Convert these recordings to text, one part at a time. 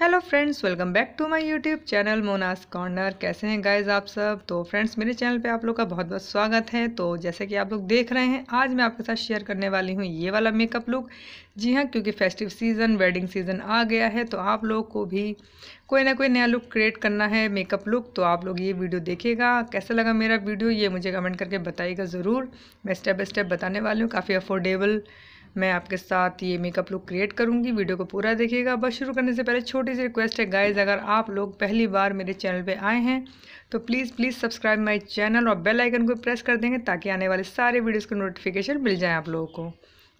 hello friends welcome back to my YouTube channel Mona's Corner कैसे हैं guys आप सब तो फ्रेंड्स मेरे चैनल पे आप लोग का बहुत बहुत स्वागत है तो जैसे कि आप लोग देख रहे हैं आज मैं आपके साथ शेयर करने वाली हूँ ये वाला मेकअप लुक जी हाँ क्योंकि फेस्टिव सीज़न वेडिंग सीज़न आ गया है तो आप लोग को भी कोई ना कोई नया लुक क्रिएट करना है मेकअप लुक तो आप लोग ये वीडियो देखेगा कैसा लगा मेरा वीडियो ये मुझे कमेंट करके बताइएगा ज़रूर मैं स्टेप बाई स्टेप बताने वाली हूँ काफ़ी अफोर्डेबल मैं आपके साथ ये मेकअप लुक क्रिएट करूँगी वीडियो को पूरा देखिएगा बस शुरू करने से पहले छोटी सी रिक्वेस्ट है गाइज अगर आप लोग पहली बार मेरे चैनल पर आए हैं तो please please subscribe my channel और बेल आइकन को प्रेस कर देंगे ताकि आने वाले सारे वीडियोज़ को नोटिफिकेशन मिल जाए आप लोगों को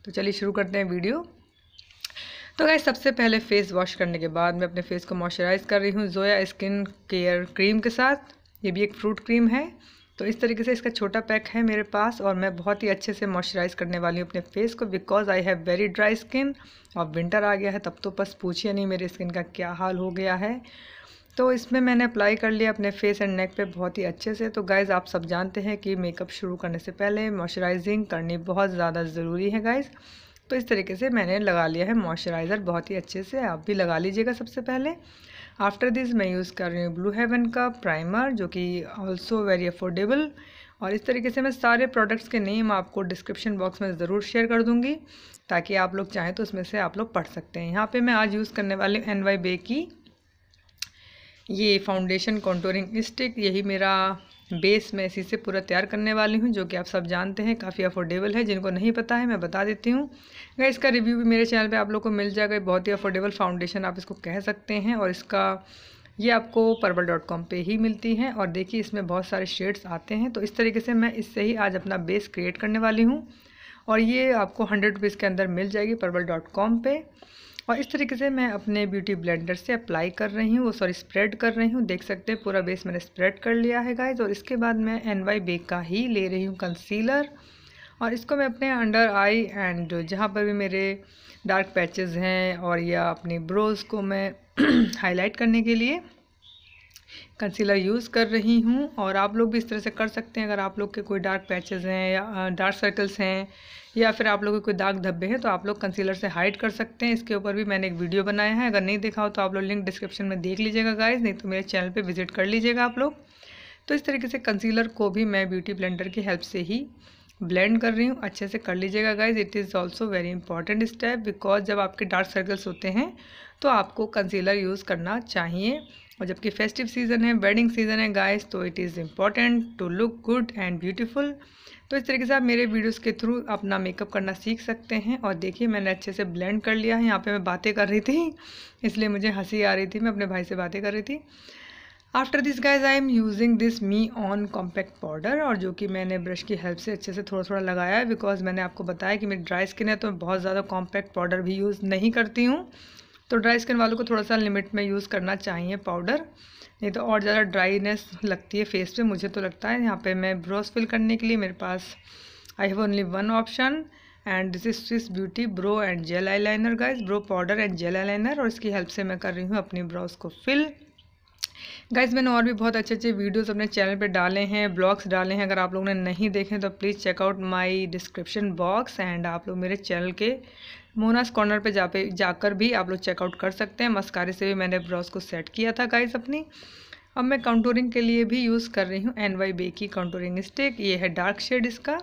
तो चलिए शुरू करते हैं वीडियो तो गाइज सबसे पहले फ़ेस वॉश करने के बाद मैं अपने फेस को मॉइस्चराइज़ कर रही हूँ जोया स्किन केयर क्रीम के साथ ये भी एक फ्रूट क्रीम है तो इस तरीके से इसका छोटा पैक है मेरे पास और मैं बहुत ही अच्छे से मॉइस्चराइज़ करने वाली हूँ अपने फेस को because I have very dry skin और विंटर आ गया है तब तो बस पूछिए नहीं मेरी स्किन का क्या हाल हो गया है तो इसमें मैंने अप्लाई कर लिया अपने फेस एंड नेक पे बहुत ही अच्छे से तो गाइज़ आप सब जानते हैं कि मेकअप शुरू करने से पहले मॉइस्चराइजिंग करनी बहुत ज़्यादा ज़रूरी है गाइज़ तो इस तरीके से मैंने लगा लिया है मॉइस्चराइज़र बहुत ही अच्छे से आप भी लगा लीजिएगा सबसे पहले आफ्टर दिस मैं यूज़ कर रही हूँ ब्लू हेवन का प्राइमर जो कि ऑल्सो वेरी अफोर्डेबल और इस तरीके से मैं सारे प्रोडक्ट्स के नेम आपको डिस्क्रिप्शन बॉक्स में ज़रूर शेयर कर दूँगी ताकि आप लोग चाहें तो उसमें से आप लोग पढ़ सकते हैं यहाँ पे मैं आज यूज़ करने वाली एन वाई बे की ये फाउंडेशन कॉन्टोरिंग स्टिक यही मेरा बेस मैं इसी से पूरा तैयार करने वाली हूँ जो कि आप सब जानते हैं काफ़ी अफोर्डेबल है जिनको नहीं पता है मैं बता देती हूँ अगर इसका रिव्यू भी मेरे चैनल पे आप लोग को मिल जाएगा बहुत ही अफोर्डेबल फाउंडेशन आप इसको कह सकते हैं और इसका ये आपको परवल डॉट कॉम पर ही मिलती है और देखिए इसमें बहुत सारे शेड्स आते हैं तो इस तरीके से मैं इससे ही आज अपना बेस क्रिएट करने वाली हूँ और ये आपको हंड्रेड रुपीज़ के अंदर मिल जाएगी परबल डॉट कॉम पर और इस तरीके से मैं अपने ब्यूटी ब्लेंडर से अप्लाई कर रही हूँ वो सॉरी स्प्रेड कर रही हूँ देख सकते हैं पूरा बेस मैंने स्प्रेड कर लिया है गाइज और इसके बाद मैं एन वाई बे का ही ले रही हूँ कंसीलर और इसको मैं अपने अंडर आई एंड जहाँ पर भी मेरे डार्क पैचेस हैं और या अपने ब्रोज़ को मैं हाईलाइट करने के लिए कंसीलर यूज़ कर रही हूँ और आप लोग भी इस तरह से कर सकते हैं अगर आप लोग के कोई डार्क पैचेस हैं या डार्क सर्कल्स हैं या फिर आप लोगों के कोई दाग धब्बे हैं तो आप लोग कंसीलर से हाइड कर सकते हैं इसके ऊपर भी मैंने एक वीडियो बनाया है अगर नहीं देखा हो तो आप लोग लिंक डिस्क्रिप्शन में देख लीजिएगा गाइज नहीं तो मेरे चैनल पर विजिट कर लीजिएगा आप लोग तो इस तरीके से कंसीलर को भी मैं ब्यूटी ब्लेंडर की हेल्प से ही ब्लेंड कर रही हूँ अच्छे से कर लीजिएगा guys it is also very important step because जब आपके डार्क सर्कल्स होते हैं तो आपको कंसीलर यूज़ करना चाहिए और जबकि फेस्टिव सीज़न है वेडिंग सीज़न है गाइस तो it is important to look good and beautiful तो इस तरीके से आप मेरे वीडियोस के थ्रू अपना मेकअप करना सीख सकते हैं और देखिए मैंने अच्छे से ब्लेंड कर लिया है यहाँ पे मैं बातें कर रही थी इसलिए मुझे हंसी आ रही थी मैं अपने भाई से बातें कर रही थी after this guys I am using this me on compact powder और जो कि मैंने ब्रश की हेल्प से अच्छे से थोड़ा थोड़ा लगाया है बिकॉज मैंने आपको बताया कि मेरी ड्राई स्किन है तो मैं बहुत ज़्यादा कॉम्पैक्ट पाउडर भी यूज़ नहीं करती हूँ तो ड्राई स्किन वालों को थोड़ा सा लिमिट में यूज़ करना चाहिए पाउडर नहीं तो और ज़्यादा ड्राईनेस लगती है फेस पे मुझे तो लगता है यहाँ पे मैं ब्रोस फिल करने के लिए मेरे पास I have only one option and this is Swiss Beauty brow and gel eyeliner guys brow powder and gel eyeliner और इसकी हेल्प से मैं कर रही हूँ अपनी ब्रोज़ को फिल गाइज मैंने और भी बहुत अच्छे अच्छे वीडियोस अपने चैनल पे डाले हैं ब्लॉग्स डाले हैं अगर आप लोगों ने नहीं देखे तो please check out my description box and आप लोग मेरे चैनल के मोनास कॉर्नर पर जा पे जाकर भी आप लोग चेकआउट कर सकते हैं मस्कारे से भी मैंने ब्रॉज को सेट किया था गाइज अपनी अब मैं काउंटोरिंग के लिए भी यूज़ कर रही हूँ एन वाई बे की काउंटोरिंग स्टिक ये है डार्क शेड इसका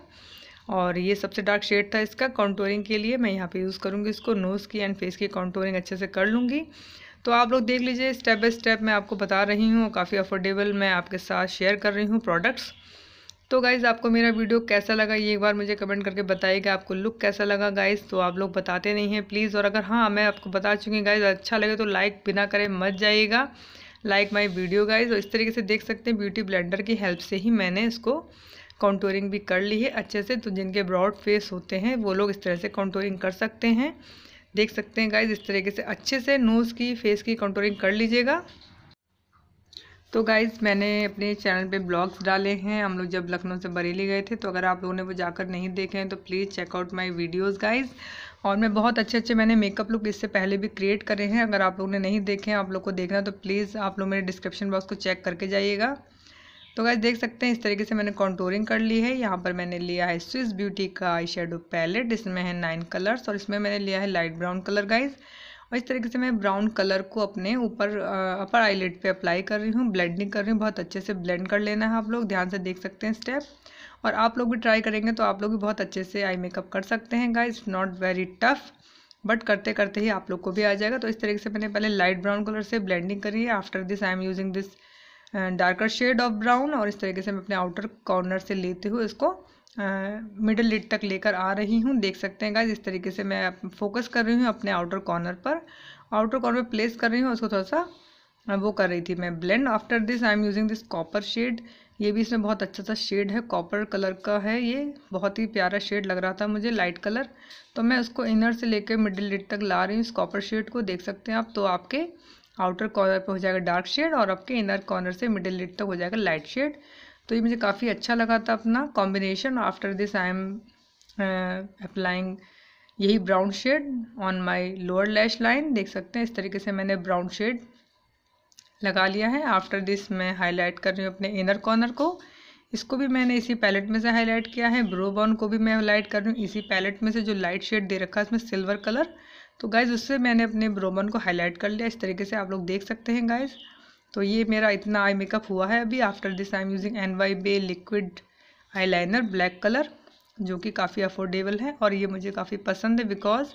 और ये सबसे डार्क शेड था इसका काउंटोरिंग के लिए मैं यहाँ पे यूज़ करूँगी इसको नोज़ की एंड फेस की काउंटोरिंग अच्छे से कर लूँगी तो आप लोग देख लीजिए स्टेप बाई स्टेप मैं आपको बता रही हूँ काफ़ी अफोर्डेबल मैं आपके साथ शेयर कर रही हूँ प्रोडक्ट्स तो गाइज़ आपको मेरा वीडियो कैसा लगा ये एक बार मुझे कमेंट करके बताइएगा आपको लुक कैसा लगा गाइज़ तो आप लोग बताते नहीं हैं प्लीज़ और अगर हाँ मैं आपको बता चुकी गाइज़ अच्छा लगे तो लाइक बिना करे मत जाइएगा लाइक माई वीडियो गाइज़ और इस तरीके से देख सकते हैं ब्यूटी ब्लेंडर की हेल्प से ही मैंने इसको कॉन्टोरिंग भी कर ली है अच्छे से तो जिनके ब्रॉड फेस होते हैं वो लोग इस तरह से कॉन्टोरिंग कर सकते हैं देख सकते हैं गाइज इस तरीके से अच्छे से नोज़ की फेस की कंट्रोलिंग कर लीजिएगा तो गाइज़ मैंने अपने चैनल पे ब्लॉग्स डाले हैं हम लोग जब लखनऊ से बरेली गए थे तो अगर आप लोगों ने वो जाकर नहीं देखे हैं तो please check out my videos guys और मैं बहुत अच्छे अच्छे मैंने मेकअप लुक इससे पहले भी क्रिएट करे हैं अगर आप लोगों ने नहीं देखे हैं आप लोग को देखना तो प्लीज़ आप लोग मेरे डिस्क्रिप्शन बॉक्स को चेक करके जाइएगा तो गैस देख सकते हैं इस तरीके से मैंने कॉन्टोरिंग कर ली है यहाँ पर मैंने लिया है स्विस ब्यूटी का आई शेडो पैलेट इसमें है नाइन कलर्स और इसमें मैंने लिया है लाइट ब्राउन कलर गाइज़ और इस तरीके से मैं ब्राउन कलर को अपने ऊपर अपर आईलेट पे अप्लाई कर रही हूँ ब्लेंडिंग कर रही हूँ बहुत अच्छे से ब्लेंड कर लेना है आप लोग ध्यान से देख सकते हैं स्टेप और आप लोग भी ट्राई करेंगे तो आप लोग भी बहुत अच्छे से आई मेकअप कर सकते हैं guys not very tough but करते करते ही आप लोग को भी आ जाएगा तो इस तरीके से मैंने पहले लाइट ब्राउन कलर से ब्लेंडिंग करी है after this I am using this darker shade of brown और इस तरीके से मैं अपने आउटर कॉर्नर से लेते हुए इसको मिडल लिड तक लेकर आ रही हूँ देख सकते हैं गाइज इस तरीके से मैं फोकस कर रही हूँ अपने आउटर कॉर्नर पर आउटर कॉर्नर पर प्लेस कर रही हूँ उसको थोड़ा सा वो कर रही थी मैं blend after this I am using this copper shade ये भी इसमें बहुत अच्छा सा शेड है कॉपर कलर का है ये बहुत ही प्यारा शेड लग रहा था मुझे लाइट कलर तो मैं उसको इनर से लेकर मिडिल लिड तक ला रही हूँ इस कॉपर शेड को देख सकते हैं आप तो आपके आउटर कॉर्नर पे हो जाएगा डार्क शेड और आपके इनर कॉर्नर से मिडिल लिड तक हो जाएगा लाइट शेड तो ये मुझे काफ़ी अच्छा लगा था अपना combination after this I am applying यही brown shade on my lower lash line देख सकते हैं इस तरीके से मैंने ब्राउन शेड लगा लिया है आफ्टर दिस मैं हाईलाइट कर रही हूँ अपने इनर कॉर्नर को इसको भी मैंने इसी पैलेट में से हाईलाइट किया है ब्रो बॉन को भी मैं हाईलाइट कर रही हूँ इसी पैलेट में से जो लाइट शेड दे रखा है इसमें सिल्वर कलर तो गाइज़ उससे मैंने अपने ब्रोमन को हाईलाइट कर लिया इस तरीके से आप लोग देख सकते हैं गाइज़ तो ये मेरा इतना आई मेकअप हुआ है अभी after this I am using N Y Bae liquid liner black colour जो कि काफ़ी अफोर्डेबल है और ये मुझे काफ़ी पसंद है बिकॉज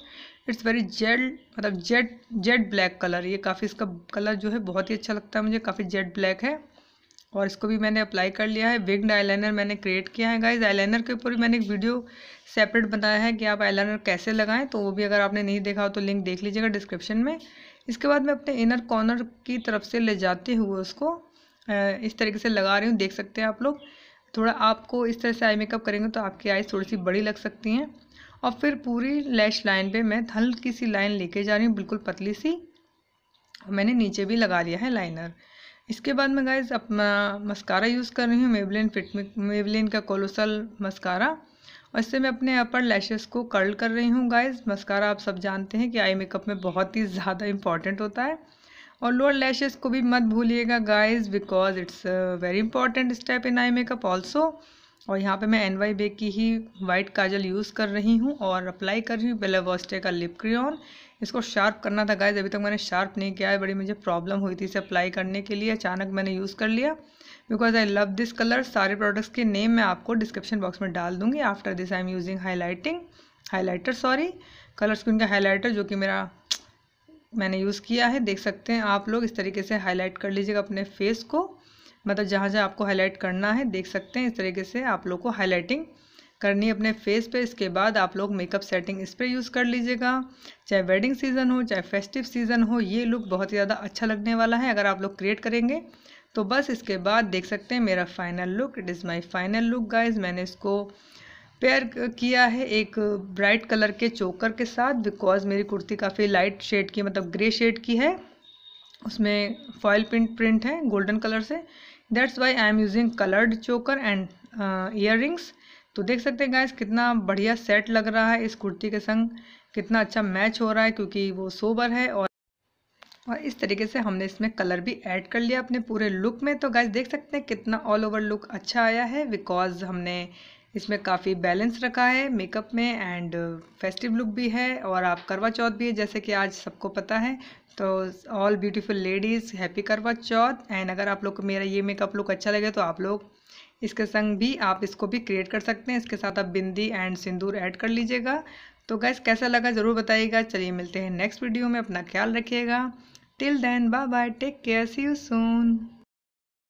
इट्स वेरी जेड मतलब जेड जेड ब्लैक कलर ये काफ़ी इसका कलर जो है बहुत ही अच्छा लगता है मुझे काफ़ी जेड ब्लैक है और इसको भी मैंने अप्लाई कर लिया है विंगड आईलाइनर मैंने क्रिएट किया है गाइज आईलाइनर के ऊपर भी मैंने एक वीडियो सेपरेट बनाया है कि आप आईलाइनर कैसे लगाएं तो वो भी अगर आपने नहीं देखा हो तो लिंक देख लीजिएगा डिस्क्रिप्शन में इसके बाद मैं अपने इनर कॉर्नर की तरफ से ले जाते हुए उसको इस तरीके से लगा रही हूँ देख सकते हैं आप लोग थोड़ा आपको इस तरह से आई मेकअप करेंगे तो आपकी आईज थोड़ी सी बड़ी लग सकती हैं और फिर पूरी लैश लाइन पे मैं हल्की सी लाइन लेके जा रही हूँ बिल्कुल पतली सी मैंने नीचे भी लगा लिया है लाइनर इसके बाद मैं गाइज अपना मस्कारा यूज़ कर रही हूँ मेबलिन फिट मेबलिन का कोलोसल मस्कारा और इससे मैं अपने अपर लैशेस को कर्ल कर रही हूँ गाइज मस्कारा आप सब जानते हैं कि आई मेकअप में बहुत ही ज़्यादा इंपॉर्टेंट होता है और लोअर लैशेस को भी मत भूलिएगा guys because it's very important step in eye makeup also और यहाँ पे मैं एन वाई बेक की ही वाइट काजल यूज़ कर रही हूँ और अप्लाई कर रही हूँ बेलावॉस्टे का लिप क्रियॉन इसको शार्प करना था गाइज अभी तक मैंने शार्प नहीं किया है बड़ी मुझे प्रॉब्लम हुई थी इसे अप्लाई करने के लिए अचानक मैंने यूज़ कर लिया because I love this colour सारे प्रोडक्ट्स के नेम मैं आपको डिस्क्रिप्शन बॉक्स में डाल दूँगी after this I am using highlighting highlighter sorry colour screen का हाईलाइटर जो कि मेरा मैंने यूज़ किया है देख सकते हैं आप लोग इस तरीके से हाईलाइट कर लीजिएगा अपने फेस को मतलब जहाँ जहाँ आपको हाईलाइट करना है देख सकते हैं इस तरीके से आप लोग को हाईलाइटिंग करनी है अपने फेस पे इसके बाद आप लोग मेकअप सेटिंग स्प्रे यूज़ कर लीजिएगा चाहे वेडिंग सीज़न हो चाहे फेस्टिव सीज़न हो ये लुक बहुत ही ज़्यादा अच्छा लगने वाला है अगर आप लोग क्रिएट करेंगे तो बस इसके बाद देख सकते हैं मेरा final look it is my final look guys मैंने इसको पेयर किया है एक ब्राइट कलर के चोकर के साथ बिकॉज मेरी कुर्ती काफ़ी लाइट शेड की मतलब ग्रे शेड की है उसमें फॉयल प्रिंट प्रिंट है गोल्डन कलर से that's why I am using coloured choker and earrings तो देख सकते हैं गाइस कितना बढ़िया सेट लग रहा है इस कुर्ती के संग कितना अच्छा मैच हो रहा है क्योंकि वो सोबर है और और इस तरीके से हमने इसमें कलर भी ऐड कर लिया अपने पूरे लुक में तो गाइस देख सकते हैं कितना ऑल ओवर लुक अच्छा आया है बिकॉज हमने इसमें काफ़ी बैलेंस रखा है मेकअप में एंड फेस्टिव लुक भी है और आप करवा चौथ भी है जैसे कि आज सबको पता है तो ऑल ब्यूटीफुल लेडीज़ हैप्पी करवा चौथ एंड अगर आप लोग को मेरा ये मेकअप लुक अच्छा लगे तो आप लोग इसके संग भी आप इसको भी क्रिएट कर सकते हैं इसके साथ आप बिंदी एंड सिंदूर ऐड कर लीजिएगा तो गैस कैसा लगा ज़रूर बताइएगा चलिए मिलते हैं नेक्स्ट वीडियो में अपना ख्याल रखिएगा till then bye bye take care see you soon